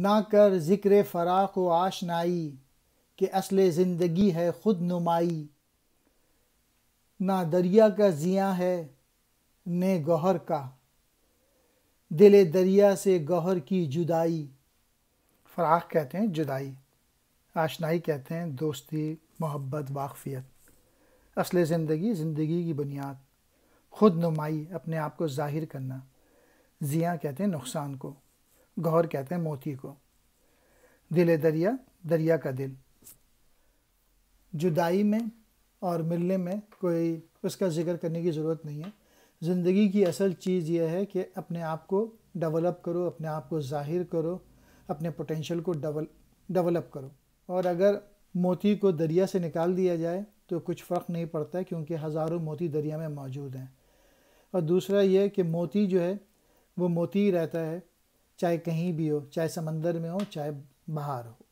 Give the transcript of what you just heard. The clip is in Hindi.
ना कर ज़िक्र फराक व आशनाई कि असल ज़िंदगी है ख़ुद नुमाई ना दरिया का जिया है ने गहर का दिल दरिया से गहर की जुदाई फ़राक कहते हैं जुदाई आशनाई कहते हैं दोस्ती मोहब्बत वाकफियत असल ज़िंदगी ज़िंदगी की बुनियाद खुद नुमाई अपने आप को ज़ाहिर करना जिया कहते हैं नुकसान को गौहर कहते हैं मोती को दिल दरिया दरिया का दिल जुदाई में और मिलने में कोई उसका जिक्र करने की ज़रूरत नहीं है ज़िंदगी की असल चीज़ यह है कि अपने आप को डेवलप करो अपने आप को ज़ाहिर करो अपने पोटेंशियल को डबल डेवलप करो और अगर मोती को दरिया से निकाल दिया जाए तो कुछ फ़र्क नहीं पड़ता क्योंकि हज़ारों मोती दरिया में मौजूद हैं और दूसरा ये कि मोती जो है वो मोती ही रहता है चाहे कहीं भी हो चाहे समंदर में हो चाहे बाहर हो